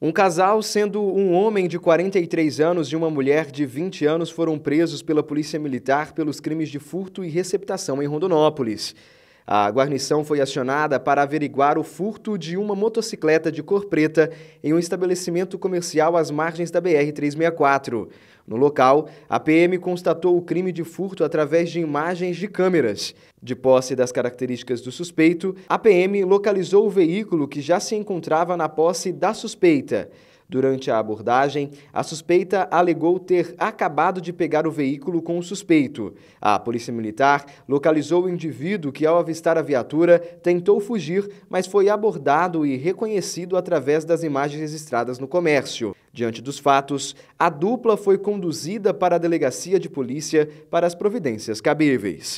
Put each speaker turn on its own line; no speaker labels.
Um casal, sendo um homem de 43 anos e uma mulher de 20 anos, foram presos pela Polícia Militar pelos crimes de furto e receptação em Rondonópolis. A guarnição foi acionada para averiguar o furto de uma motocicleta de cor preta em um estabelecimento comercial às margens da BR-364. No local, a PM constatou o crime de furto através de imagens de câmeras. De posse das características do suspeito, a PM localizou o veículo que já se encontrava na posse da suspeita. Durante a abordagem, a suspeita alegou ter acabado de pegar o veículo com o suspeito. A Polícia Militar localizou o indivíduo que, ao avistar a viatura, tentou fugir, mas foi abordado e reconhecido através das imagens registradas no comércio. Diante dos fatos, a dupla foi conduzida para a delegacia de polícia para as providências cabíveis.